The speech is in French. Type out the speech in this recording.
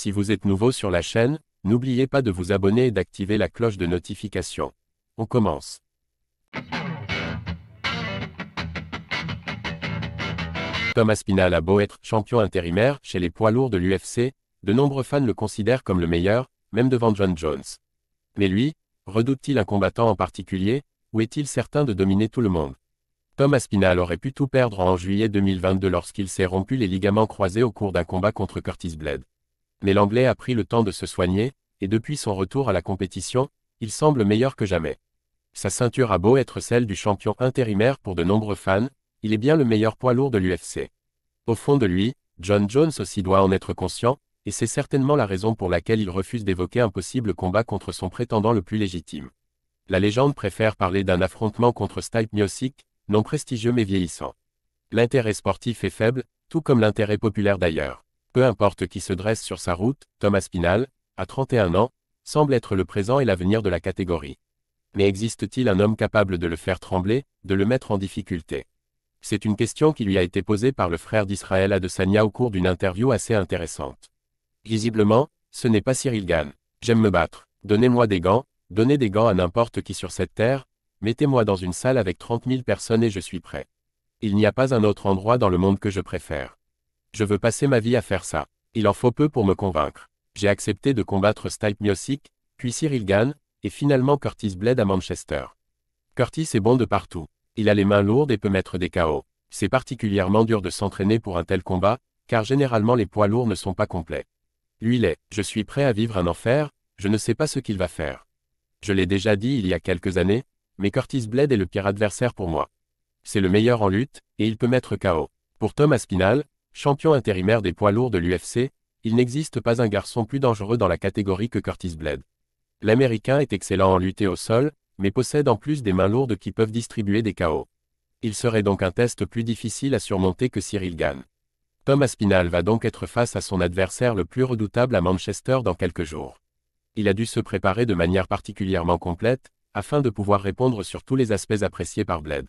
Si vous êtes nouveau sur la chaîne, n'oubliez pas de vous abonner et d'activer la cloche de notification. On commence. Tom Aspinal a beau être champion intérimaire chez les poids lourds de l'UFC, de nombreux fans le considèrent comme le meilleur, même devant John Jones. Mais lui, redoute-t-il un combattant en particulier, ou est-il certain de dominer tout le monde Tom Aspinal aurait pu tout perdre en juillet 2022 lorsqu'il s'est rompu les ligaments croisés au cours d'un combat contre Curtis Bled mais l'Anglais a pris le temps de se soigner, et depuis son retour à la compétition, il semble meilleur que jamais. Sa ceinture a beau être celle du champion intérimaire pour de nombreux fans, il est bien le meilleur poids lourd de l'UFC. Au fond de lui, John Jones aussi doit en être conscient, et c'est certainement la raison pour laquelle il refuse d'évoquer un possible combat contre son prétendant le plus légitime. La légende préfère parler d'un affrontement contre Stipe Miocic, non prestigieux mais vieillissant. L'intérêt sportif est faible, tout comme l'intérêt populaire d'ailleurs peu importe qui se dresse sur sa route, Thomas Pinal, à 31 ans, semble être le présent et l'avenir de la catégorie. Mais existe-t-il un homme capable de le faire trembler, de le mettre en difficulté C'est une question qui lui a été posée par le frère d'Israël Adesanya au cours d'une interview assez intéressante. Visiblement, ce n'est pas Cyril Gann. J'aime me battre. Donnez-moi des gants, donnez des gants à n'importe qui sur cette terre, mettez-moi dans une salle avec 30 000 personnes et je suis prêt. Il n'y a pas un autre endroit dans le monde que je préfère. Je veux passer ma vie à faire ça. Il en faut peu pour me convaincre. J'ai accepté de combattre Stipe Miocic, puis Cyril Gann, et finalement Curtis Bled à Manchester. Curtis est bon de partout. Il a les mains lourdes et peut mettre des KO. C'est particulièrement dur de s'entraîner pour un tel combat, car généralement les poids lourds ne sont pas complets. Lui est « je suis prêt à vivre un enfer, je ne sais pas ce qu'il va faire. Je l'ai déjà dit il y a quelques années, mais Curtis Bled est le pire adversaire pour moi. C'est le meilleur en lutte, et il peut mettre KO. Pour Tom Aspinall. Champion intérimaire des poids lourds de l'UFC, il n'existe pas un garçon plus dangereux dans la catégorie que Curtis Bled. L'Américain est excellent en lutter au sol, mais possède en plus des mains lourdes qui peuvent distribuer des chaos. Il serait donc un test plus difficile à surmonter que Cyril Gann. Tom Aspinall va donc être face à son adversaire le plus redoutable à Manchester dans quelques jours. Il a dû se préparer de manière particulièrement complète, afin de pouvoir répondre sur tous les aspects appréciés par Bled.